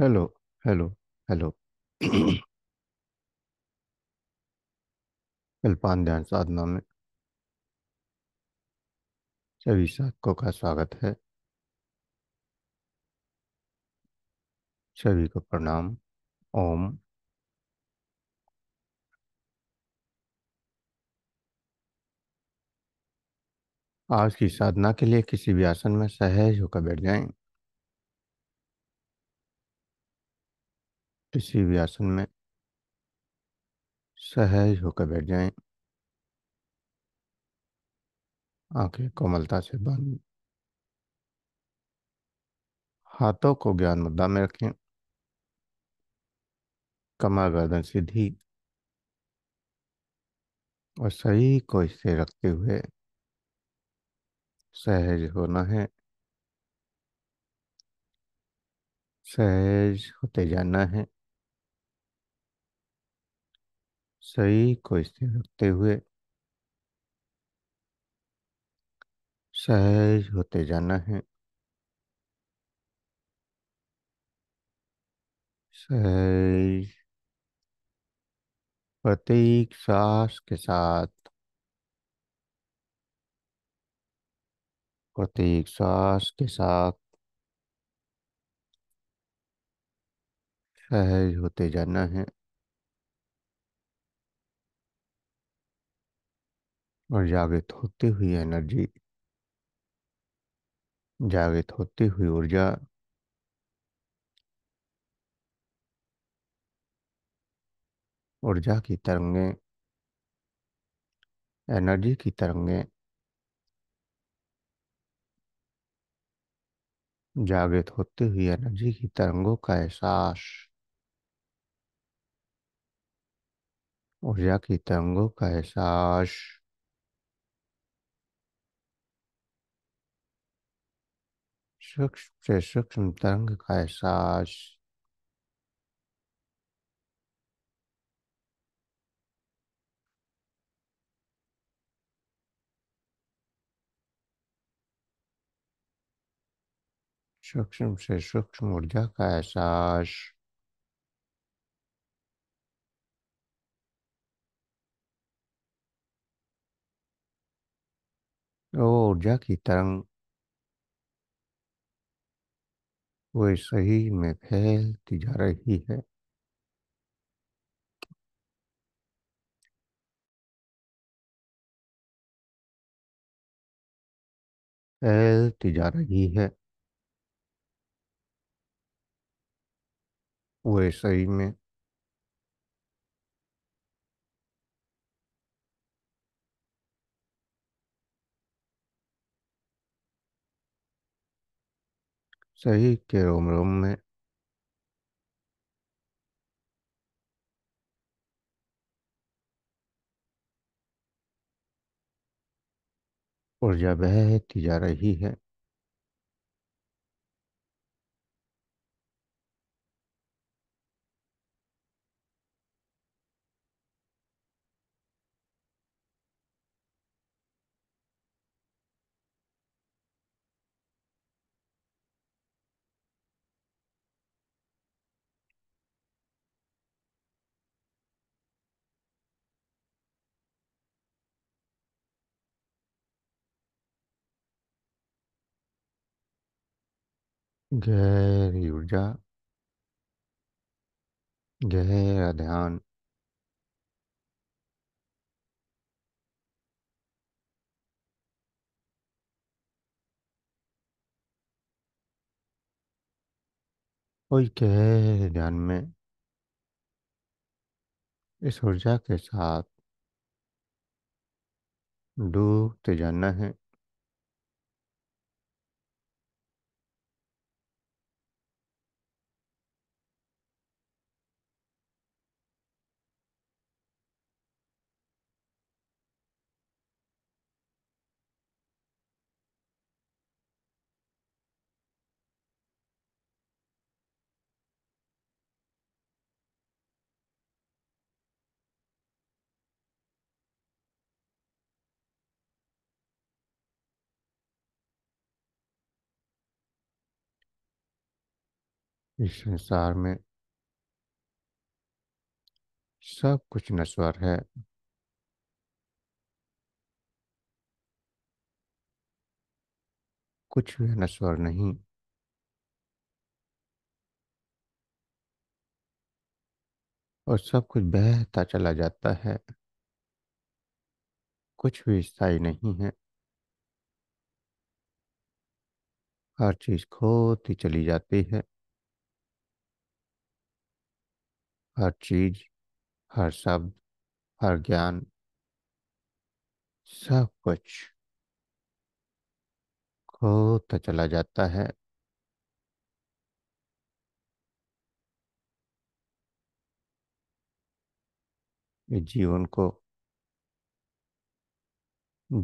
Hello hello hello अल्पान ध्यान साधना में सभी साधकों का स्वागत है सभी को प्रणाम ओम आज की साधना के लिए किसी भी आसन में सहज होकर बैठ जाएं। किसी भी आसन में सहज होकर बैठ जाएं आंखें कोमलता से बंद हाथों को ज्ञान मुद्रा में रखें कमर गर्दन सीधी और सही को इसे रखते हुए सहज होना है सहज होते जाना है सही को स्थिर रखते हुए सहज होते जाना है सहज प्रत्येक सांस के साथ प्रत्येक सांस के साथ सहज होते जाना है और जागृत होती हुई एनर्जी जागृत होती हुई ऊर्जा ऊर्जा की तरंगे एनर्जी की तरंगे जागृत होती हुई एनर्जी की तरंगों का एहसास ऊर्जा की तरंगों का एहसास सूक्ष्म से सूक्ष्म तरंग का एहसास सूक्ष्म से सूक्ष्म ऊर्जा का एहसास ऊर्जा की तरंग वैसे सही में फैलती जा रही है फैलती जा रही है वैसे सही में सही के रोम रोम में ऊर्जा बहती जा रही है गहरी ऊर्जा गहरा ध्यान और गहरे ध्यान में इस ऊर्जा के साथ डूबते जाना है इस संसार में सब कुछ नश्वर है कुछ भी नश्वर नहीं और सब कुछ बहता चला जाता है कुछ भी स्थायी नहीं है हर चीज खोती चली जाती है हर चीज हर शब्द हर ज्ञान सब कुछ खोता चला जाता है जीवन को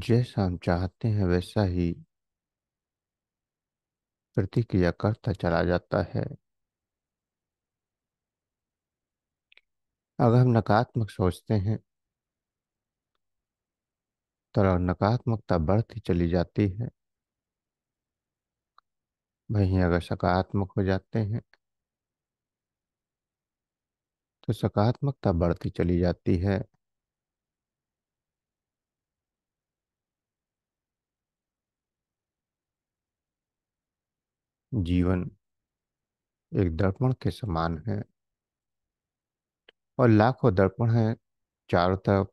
जैसा हम चाहते हैं वैसा ही प्रतिक्रिया करता चला जाता है अगर हम नकारात्मक सोचते हैं तो नकारात्मकता बढ़ती चली जाती है वहीं अगर सकारात्मक हो जाते हैं तो सकारात्मकता बढ़ती चली जाती है जीवन एक दर्पण के समान है और लाखों दर्पण हैं चारों तरफ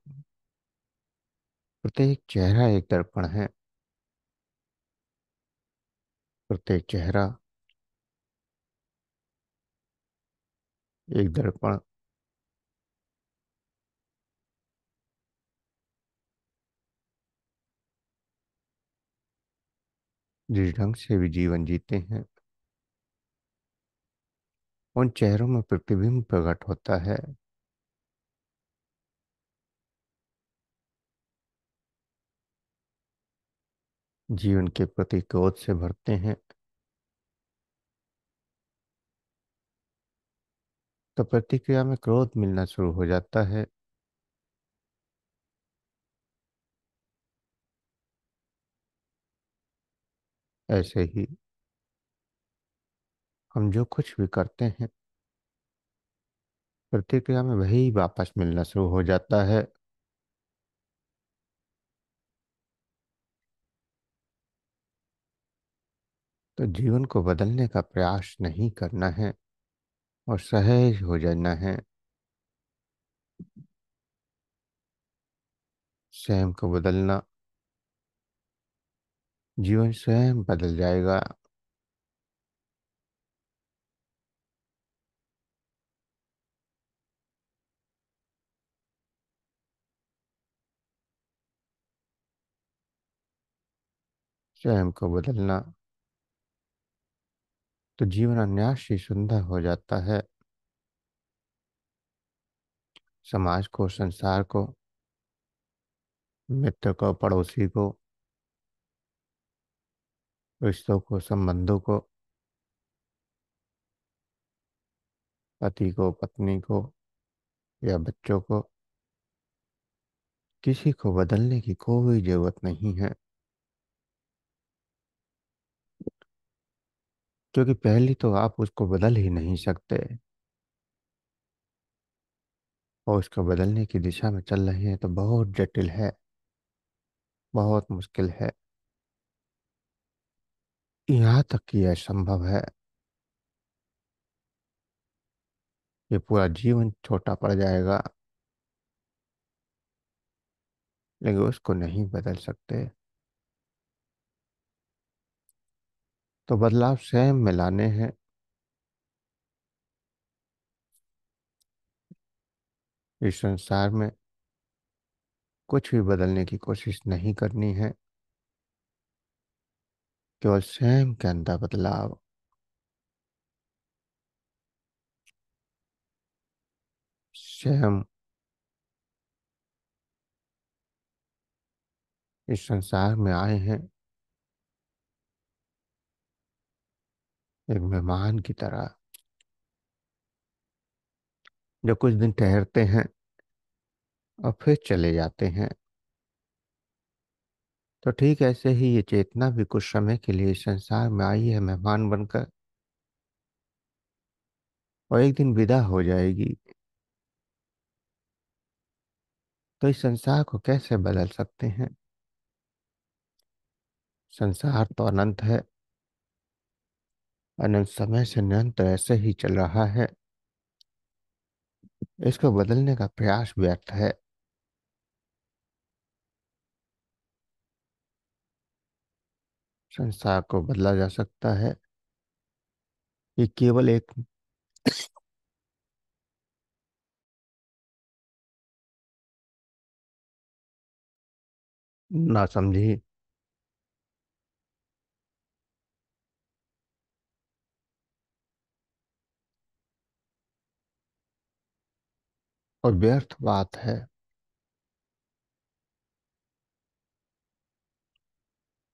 प्रत्येक चेहरा एक दर्पण है प्रत्येक चेहरा एक दर्पण जिस ढंग से भी जीवन जीते हैं उन चेहरों में प्रतिबिंब प्रकट होता है जीवन के प्रति क्रोध से भरते हैं तो प्रतिक्रिया में क्रोध मिलना शुरू हो जाता है ऐसे ही हम जो कुछ भी करते हैं प्रतिक्रिया में वही वापस मिलना शुरू हो जाता है तो जीवन को बदलने का प्रयास नहीं करना है और सहज हो जाना है स्वयं को बदलना जीवन स्वयं बदल जाएगा स्वयं को बदलना तो जीवन अन्यास ही सुंदर हो जाता है समाज को संसार को मित्र को पड़ोसी को रिश्तों को संबंधों को पति को पत्नी को या बच्चों को किसी को बदलने की कोई जरूरत नहीं है क्योंकि पहली तो आप उसको बदल ही नहीं सकते और उसको बदलने की दिशा में चल रहे हैं तो बहुत जटिल है बहुत मुश्किल है यहाँ तक कि यह संभव है ये पूरा जीवन छोटा पड़ जाएगा लेकिन उसको नहीं बदल सकते तो बदलाव स्वयं में लाने हैं इस संसार में कुछ भी बदलने की कोशिश नहीं करनी है केवल स्वयं के अंदर बदलाव स्वयं इस संसार में आए हैं एक मेहमान की तरह जो कुछ दिन ठहरते हैं और फिर चले जाते हैं तो ठीक ऐसे ही ये चेतना भी कुछ समय के लिए संसार में आई है मेहमान बनकर और एक दिन विदा हो जाएगी तो इस संसार को कैसे बदल सकते हैं संसार तो अनंत है अनंत समय से निरंतर ऐसे ही चल रहा है इसको बदलने का प्रयास व्यर्थ है संसार को बदला जा सकता है ये केवल एक ना समझी और व्यर्थ बात है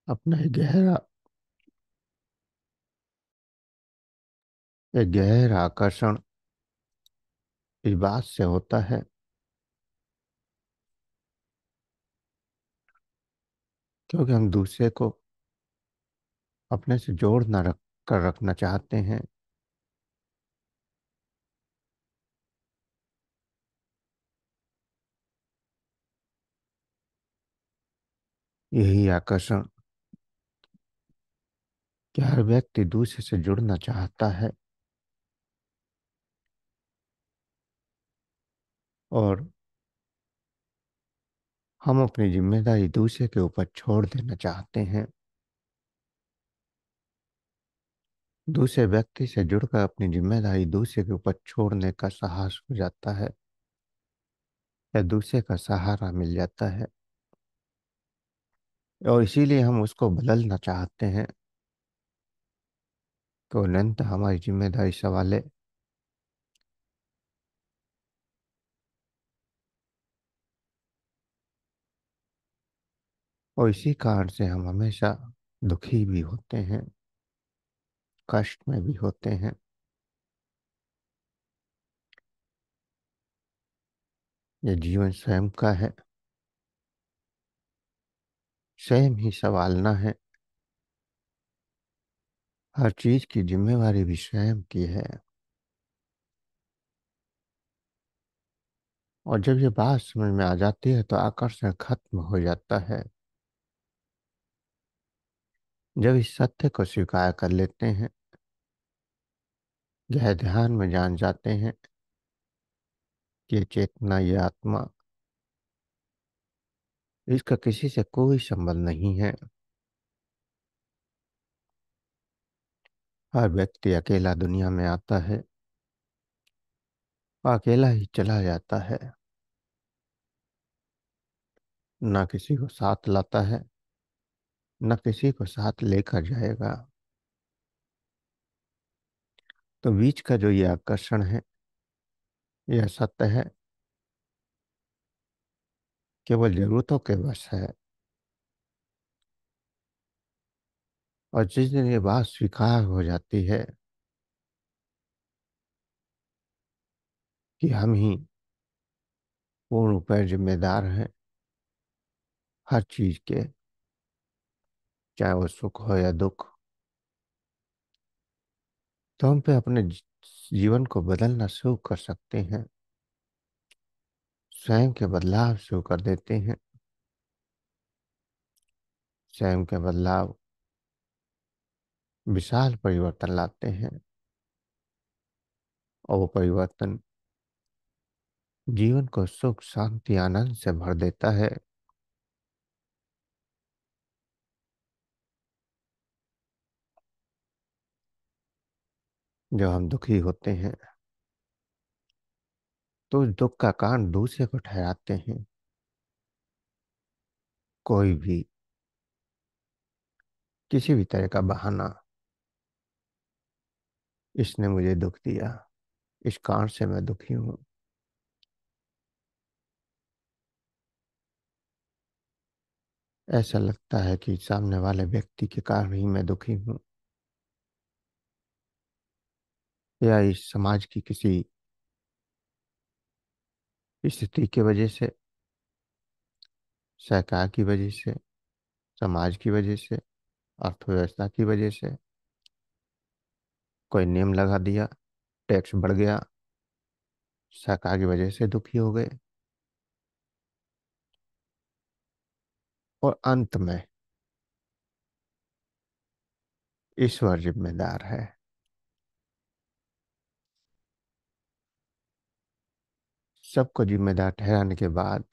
अपना एक गहरा एक गहरा आकर्षण इस बात से होता है क्योंकि हम दूसरे को अपने से जोड़ ना रख कर रखना चाहते हैं यही आकर्षण कि हर व्यक्ति दूसरे से जुड़ना चाहता है और हम अपनी जिम्मेदारी दूसरे के ऊपर छोड़ देना चाहते हैं दूसरे व्यक्ति से जुड़कर अपनी जिम्मेदारी दूसरे के ऊपर छोड़ने का साहस हो जाता है या दूसरे का सहारा मिल जाता है और इसीलिए हम उसको बदलना चाहते हैं तो नंत हमारी जिम्मेदारी सवाल है और इसी कारण से हम हमेशा दुखी भी होते हैं कष्ट में भी होते हैं ये जीवन स्वयं का है स्वयं ही संभालना है हर चीज की जिम्मेवारी भी स्वयं की है और जब ये बात समझ में आ जाती है तो आकर्षण खत्म हो जाता है जब इस सत्य को स्वीकार कर लेते हैं यह ध्यान में जान जाते हैं कि चेतना ये आत्मा इसका किसी से कोई संबंध नहीं है हर व्यक्ति अकेला दुनिया में आता है अकेला ही चला जाता है ना किसी को साथ लाता है ना किसी को साथ लेकर जाएगा तो बीच का जो ये आकर्षण है यह सत्य है केवल जरूरतों के बस है और जिस दिन ये बात स्वीकार हो जाती है कि हम ही पूर्ण रूप जिम्मेदार हैं हर चीज के चाहे वो सुख हो या दुख तो हम पे अपने जीवन को बदलना शुरू कर सकते हैं स्वयं के बदलाव शुरू कर देते हैं स्वयं के बदलाव विशाल परिवर्तन लाते हैं और वो परिवर्तन जीवन को सुख शांति आनंद से भर देता है जब हम दुखी होते हैं तो दुख का कारण दूसरे को ठहराते हैं कोई भी किसी भी तरह का बहाना इसने मुझे दुख दिया इस कारण से मैं दुखी हूं ऐसा लगता है कि सामने वाले व्यक्ति के कारण ही मैं दुखी हूं या इस समाज की किसी स्थिति के वजह से सरकार की वजह से समाज की वजह से अर्थव्यवस्था की वजह से कोई नियम लगा दिया टैक्स बढ़ गया सरकार की वजह से दुखी हो गए और अंत में ईश्वर जिम्मेदार है सबको जिम्मेदार ठहराने के बाद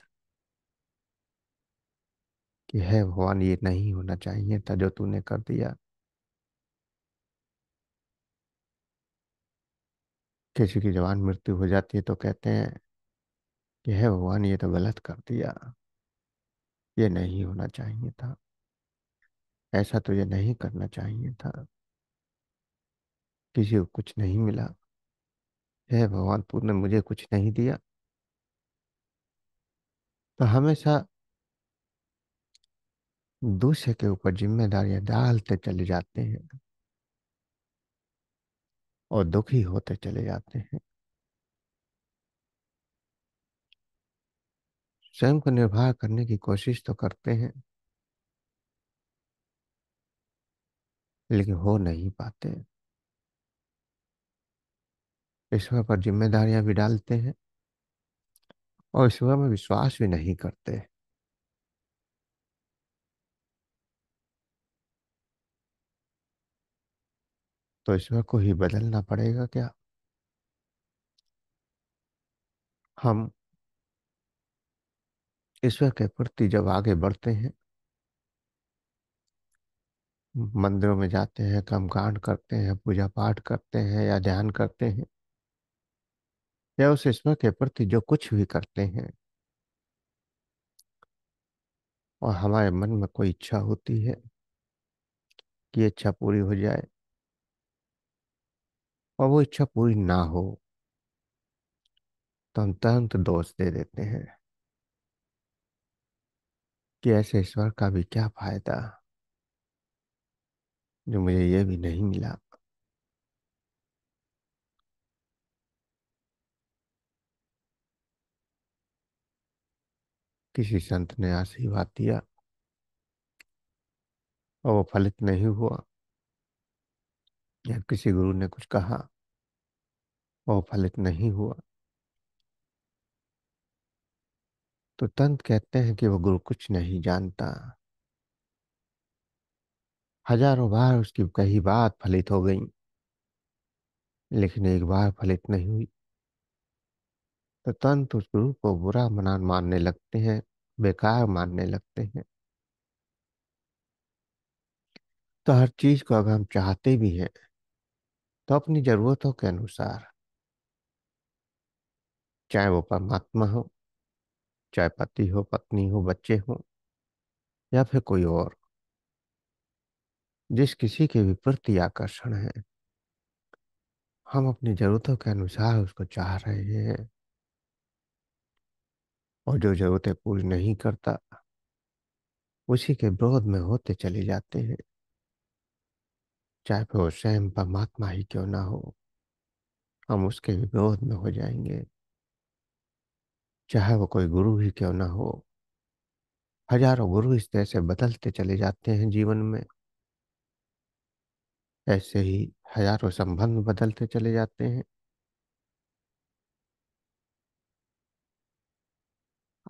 कि है भगवान ये नहीं होना चाहिए था जो तूने कर दिया किसी की जवान मृत्यु हो जाती है तो कहते हैं कि है भगवान ये तो गलत कर दिया ये नहीं होना चाहिए था ऐसा तो ये नहीं करना चाहिए था किसी को कुछ नहीं मिला हे भगवान तूने मुझे कुछ नहीं दिया तो हमेशा दूसरे के ऊपर जिम्मेदारियां डालते चले जाते हैं और दुखी होते चले जाते हैं स्वयं को निर्वाह करने की कोशिश तो करते हैं लेकिन हो नहीं पाते ईश्वर पर जिम्मेदारियां भी डालते हैं और ईश्वर में विश्वास भी नहीं करते तो ईश्वर को ही बदलना पड़ेगा क्या हम ईश्वर के प्रति जब आगे बढ़ते हैं मंदिरों में जाते हैं कर्मकांड करते हैं पूजा पाठ करते हैं या ध्यान करते हैं या उस ईश्वर के प्रति जो कुछ भी करते हैं और हमारे मन में कोई इच्छा होती है कि इच्छा पूरी हो जाए और वो इच्छा पूरी ना हो तो हम तुरंत दोष दे देते हैं कि ऐसे ईश्वर का भी क्या फायदा जो मुझे ये भी नहीं मिला किसी संत ने आशीर्वाद दिया और वो फलित नहीं हुआ या किसी गुरु ने कुछ कहा और फलित नहीं हुआ तो तंत कहते हैं कि वो गुरु कुछ नहीं जानता हजारों बार उसकी कही बात फलित हो गई लेकिन एक बार फलित नहीं हुई तो तंत उस गुरु को बुरा मना मानने लगते हैं बेकार मानने लगते हैं तो हर चीज को अगर हम चाहते भी हैं तो अपनी जरूरतों के अनुसार चाहे वो परमात्मा हो चाहे पति हो पत्नी हो बच्चे हो या फिर कोई और जिस किसी के भी प्रति आकर्षण है हम अपनी जरूरतों के अनुसार उसको चाह रहे हैं और जो जरूरतें पूरी नहीं करता उसी के विरोध में होते चले जाते हैं चाहे वो स्वयं परमात्मा ही क्यों ना हो हम उसके विरोध में हो जाएंगे चाहे वो कोई गुरु ही क्यों ना हो हजारों गुरु इस तरह से बदलते चले जाते हैं जीवन में ऐसे ही हजारों संबंध बदलते चले जाते हैं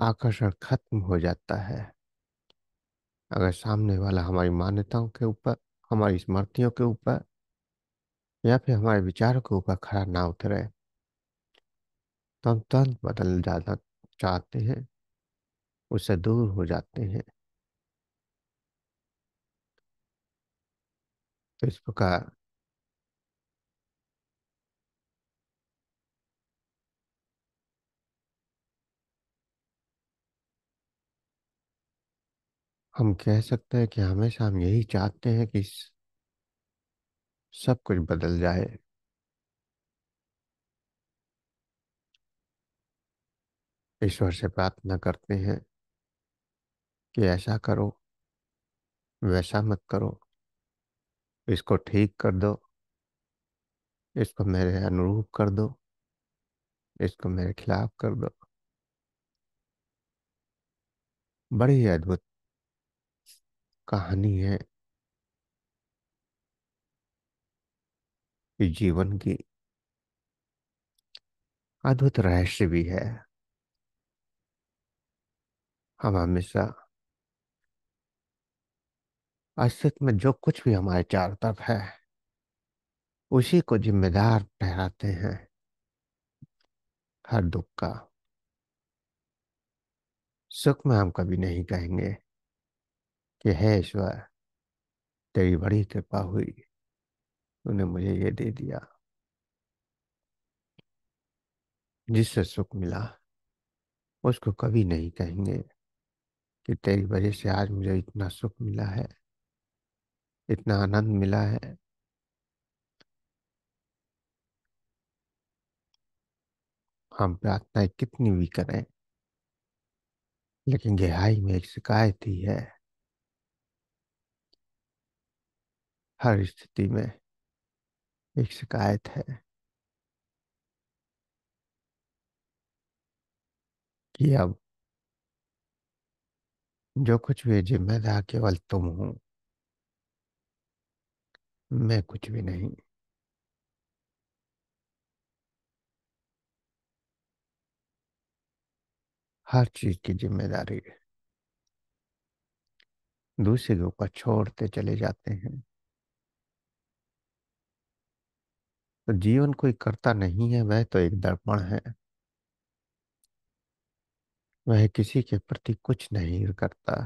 आकर्षण खत्म हो जाता है अगर सामने वाला हमारी मान्यताओं के ऊपर हमारी स्मृतियों के ऊपर या फिर हमारे विचारों के ऊपर खड़ा ना उतरे तो हम तुरंत बदल जाना चाहते हैं उससे दूर हो जाते हैं तो इस प्रकार हम कह सकते हैं कि हमेशा हम यही चाहते हैं कि सब कुछ बदल जाए ईश्वर से प्रार्थना करते हैं कि ऐसा करो वैसा मत करो इसको ठीक कर दो इसको मेरे अनुरूप कर दो इसको मेरे खिलाफ कर दो बड़ी ही अद्भुत कहानी है जीवन की अद्भुत रहस्य भी है हम हमेशा अस्तित्व में जो कुछ भी हमारे चारों तरफ है उसी को जिम्मेदार ठहराते हैं हर दुख का सुख में हम कभी नहीं कहेंगे कि हे ईश्वर तेरी बड़ी कृपा हुई तूने मुझे ये दे दिया जिससे सुख मिला उसको कभी नहीं कहेंगे कि तेरी वजह से आज मुझे इतना सुख मिला है इतना आनंद मिला है हम प्रार्थनाएं कितनी भी करें लेकिन गहराई में एक शिकायत ही है हर स्थिति में एक शिकायत है कि अब जो कुछ भी जिम्मेदार केवल तुम हो मैं कुछ भी नहीं हर चीज की जिम्मेदारी दूसरे के ऊपर छोड़ते चले जाते हैं तो जीवन कोई करता नहीं है वह तो एक दर्पण है वह किसी के प्रति कुछ नहीं करता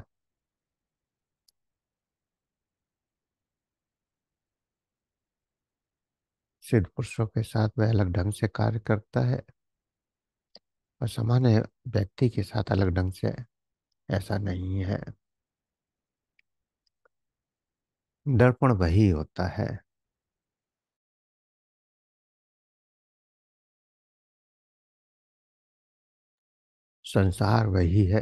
सिद्ध पुरुषों के साथ वह अलग ढंग से कार्य करता है और सामान्य व्यक्ति के साथ अलग ढंग से ऐसा नहीं है दर्पण वही होता है संसार वही है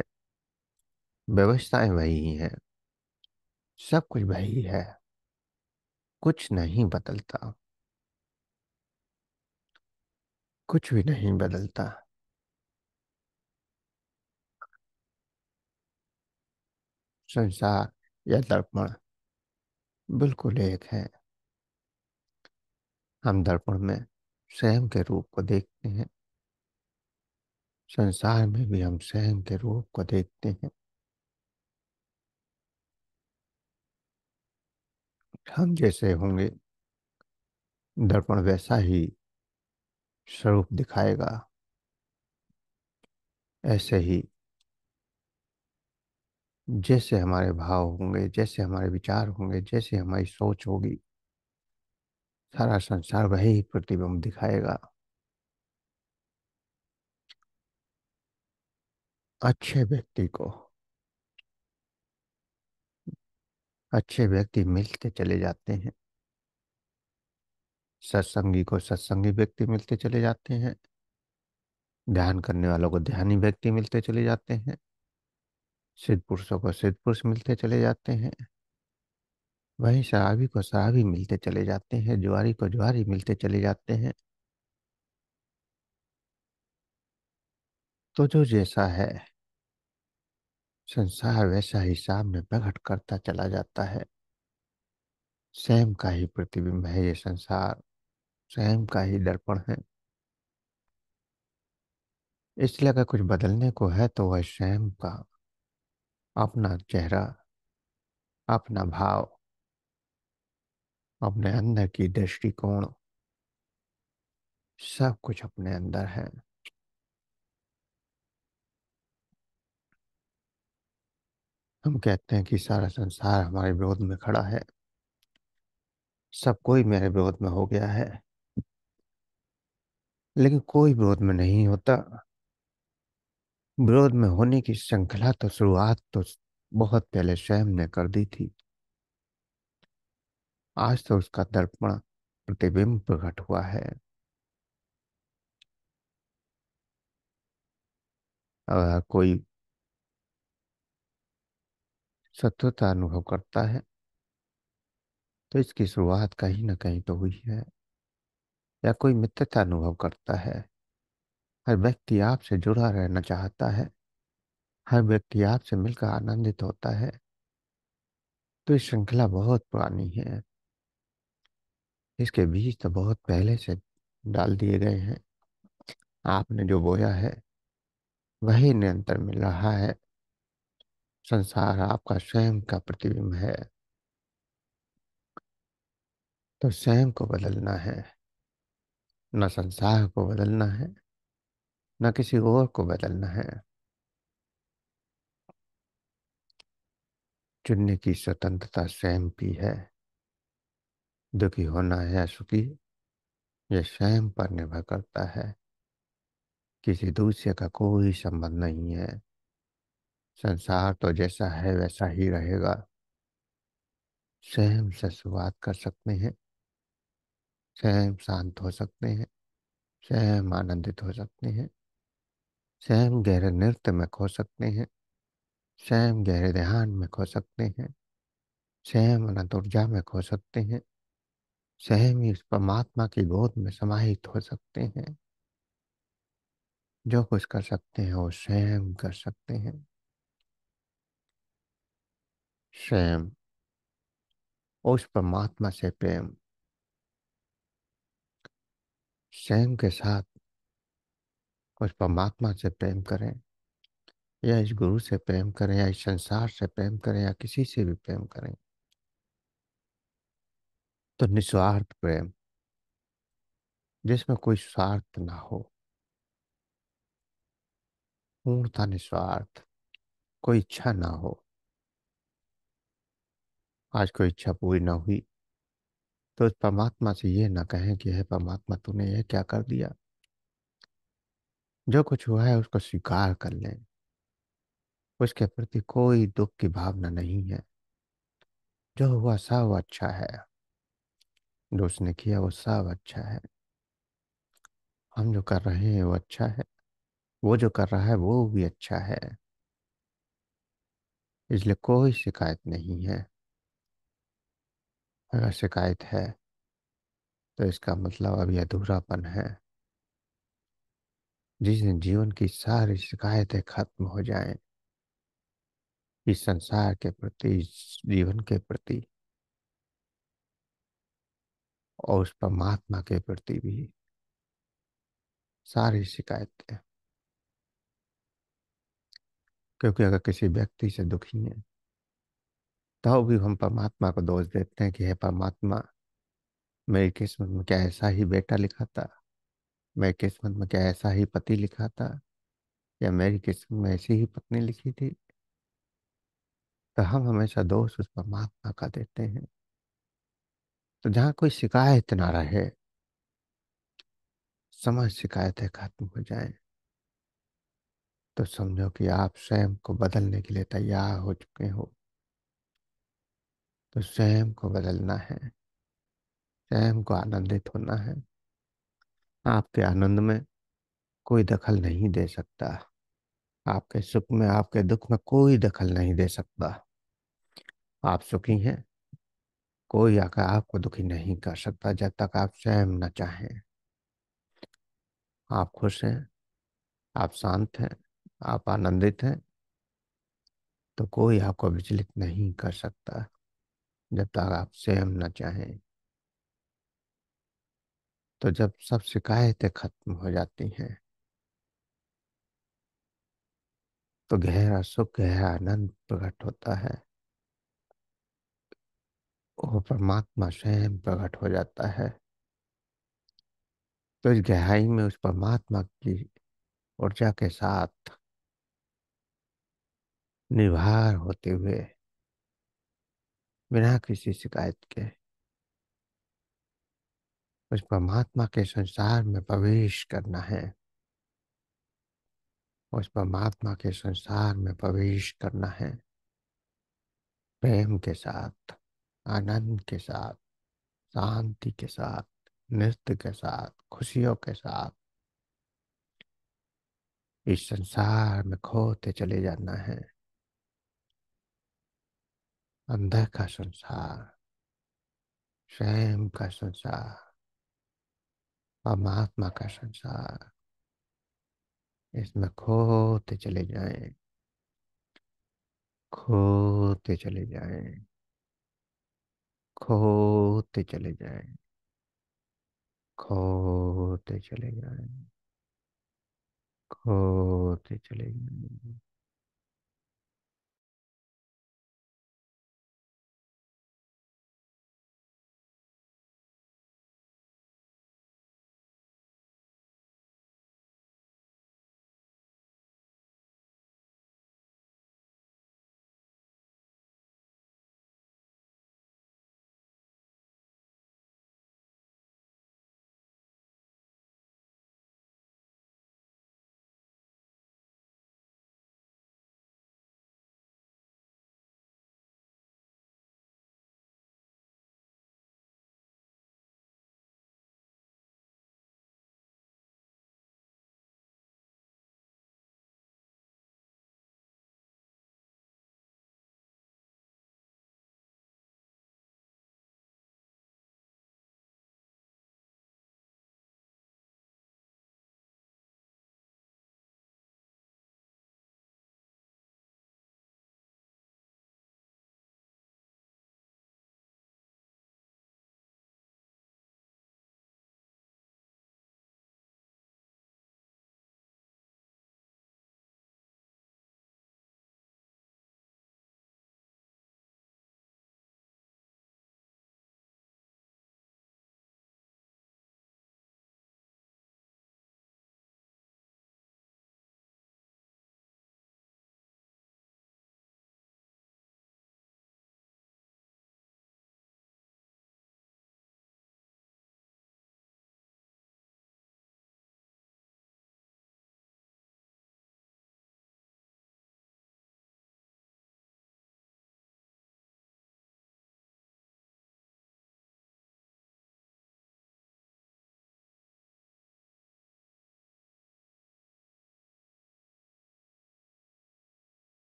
व्यवस्थाएं वही हैं सब कुछ वही है कुछ नहीं बदलता कुछ भी नहीं बदलता संसार या दर्पण बिल्कुल एक है हम दर्पण में स्वयं के रूप को देखते हैं संसार में भी हम स्वयं के रूप को देखते हैं हम जैसे होंगे दर्पण वैसा ही स्वरूप दिखाएगा ऐसे ही जैसे हमारे भाव होंगे जैसे हमारे विचार होंगे जैसे हमारी सोच होगी सारा संसार वही प्रतिबिंब दिखाएगा अच्छे व्यक्ति को अच्छे व्यक्ति मिलते चले जाते हैं सत्संगी को सत्संगी व्यक्ति मिलते चले जाते हैं ध्यान करने वालों को ध्यानी व्यक्ति मिलते चले जाते हैं सिद्ध पुरुषों को सिद्ध पुरुष मिलते चले जाते हैं वहीं शराबी को शराबी मिलते चले जाते हैं ज्वारी को ज्वारी मिलते चले जाते हैं तो जो जैसा है संसार वैसा हिसाब में प्रकट करता चला जाता है स्वयं का ही प्रतिबिंब है ये संसार स्वयं का ही दर्पण है इसलिए अगर कुछ बदलने को है तो वह स्वयं का अपना चेहरा अपना भाव अपने अंदर की दृष्टिकोण सब कुछ अपने अंदर है हम कहते हैं कि सारा संसार हमारे विरोध में खड़ा है सब कोई मेरे विरोध में हो गया है लेकिन कोई विरोध में नहीं होता विरोध में होने की श्रृंखला तो शुरुआत तो बहुत पहले स्वयं ने कर दी थी आज तो उसका दर्पण प्रतिबिंब प्रकट हुआ है अगर कोई सत्वता अनुभव करता है तो इसकी शुरुआत कहीं ना कहीं तो हुई है या कोई मित्रता अनुभव करता है हर व्यक्ति आपसे जुड़ा रहना चाहता है हर व्यक्ति आपसे मिलकर आनंदित होता है तो इस श्रृंखला बहुत पुरानी है इसके बीज तो बहुत पहले से डाल दिए गए हैं आपने जो बोया है वही निरंतर मिल रहा है संसार आपका स्वयं का प्रतिबिंब है तो स्वयं को बदलना है न संसार को बदलना है न किसी और को बदलना है चुनने की स्वतंत्रता स्वयं की है दुखी होना या सुखी यह स्वयं पर निर्भर करता है किसी दूसरे का कोई संबंध नहीं है संसार तो जैसा है वैसा ही रहेगा स्वयं से शुरुआत कर सकते हैं स्वयं शांत हो सकते हैं स्वयं आनंदित हो सकते हैं स्वयं गहरे नृत्य में खो सकते हैं स्वयं गहरे ध्यान में खो सकते हैं स्वयं अनंत ऊर्जा में खो सकते हैं स्वयं ही परमात्मा की गोद में समाहित हो सकते हैं जो कुछ कर सकते हैं वो स्वयं कर सकते हैं स्वयं उस परमात्मा से प्रेम स्वयं के साथ उस परमात्मा से प्रेम करें या इस गुरु से प्रेम करें या इस संसार से प्रेम करें या किसी से भी प्रेम करें तो निस्वार्थ प्रेम जिसमें कोई स्वार्थ ना हो पूर्णता निस्वार्थ कोई इच्छा ना हो आज कोई इच्छा पूरी ना हुई तो इस परमात्मा से यह ना कहें कि है परमात्मा तूने यह क्या कर दिया जो कुछ हुआ है उसको स्वीकार कर लें उसके प्रति कोई दुख की भावना नहीं है जो हुआ सब अच्छा है जो उसने किया वो सब अच्छा है हम जो कर रहे हैं वो अच्छा है वो जो कर रहा है वो भी अच्छा है इसलिए कोई शिकायत नहीं है अगर शिकायत है तो इसका मतलब अभी अधूरापन है जिस दिन जीवन की सारी शिकायतें खत्म हो जाएं, इस संसार के प्रति इस जीवन के प्रति और उस परमात्मा के प्रति भी सारी शिकायतें क्योंकि अगर किसी व्यक्ति से दुखी है तो भी हम परमात्मा को दोष देते हैं कि हे परमात्मा मेरी किस्मत में क्या ऐसा ही बेटा लिखा था मेरी किस्मत में क्या ऐसा ही पति लिखा था या मेरी किस्मत में ऐसी ही पत्नी लिखी थी तो हम हमेशा दोष उस परमात्मा का देते हैं तो जहाँ कोई शिकायत ना रहे समझ शिकायतें खत्म हो जाए तो समझो कि आप स्वयं को बदलने के लिए तैयार हो चुके हो तो स्वयं को बदलना है स्वयं को आनंदित होना है आपके आनंद में कोई दखल नहीं दे सकता आपके सुख में आपके दुख में कोई दखल नहीं दे सकता आप सुखी हैं कोई आकर आपको दुखी नहीं कर सकता जब तक आप स्वयं न चाहें आप खुश हैं आप शांत हैं आप आनंदित हैं तो कोई आपको विचलित नहीं कर सकता जब तक आप स्वयं न चाहें तो जब सब शिकायतें खत्म हो जाती हैं तो गहरा सुख गहरा आनंद प्रकट होता है और परमात्मा स्वयं प्रकट हो जाता है तो इस गहराई में उस परमात्मा की ऊर्जा के साथ निभार होते हुए बिना किसी शिकायत के उस परमात्मा के संसार में प्रवेश करना है उस परमात्मा के संसार में प्रवेश करना है प्रेम के साथ आनंद के साथ शांति के साथ नृत्य के साथ खुशियों के साथ इस संसार में खोते चले जाना है अंध का संसार स्वयं का संसार परमात्मा का संसार इसमें खोते चले जाए खोते चले जाए खोते चले जाए खोते चले जाए खोते चले जाए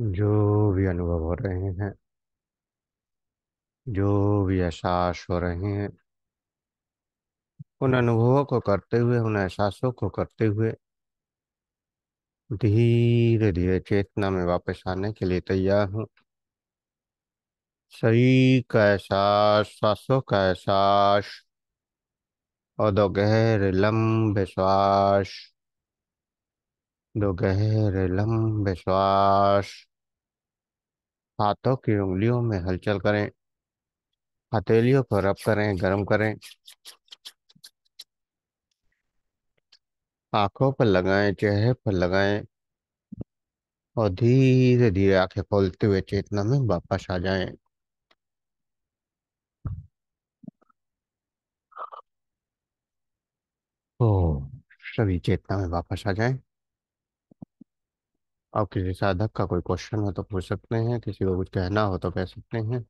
जो भी अनुभव हो रहे हैं जो भी एहसास हो रहे हैं उन अनुभवों को करते हुए उन एहसासों को करते हुए धीरे धीरे चेतना में वापस आने के लिए तैयार हूँ शरीर का एहसास श्वासों का एहसास और दो गहरे लंबे श्वास दो गहरे लंबे श्वास हाथों की उंगलियों में हलचल करें हथेलियों को रब करें गर्म करें आंखों पर लगाएं चेहरे पर लगाएं और धीरे धीरे आंखें खोलते हुए चेतना में वापस आ जाएं ओ सभी चेतना में वापस आ जाएं आप किसी साधक का कोई क्वेश्चन हो तो पूछ सकते हैं किसी को कुछ कहना हो तो कह सकते हैं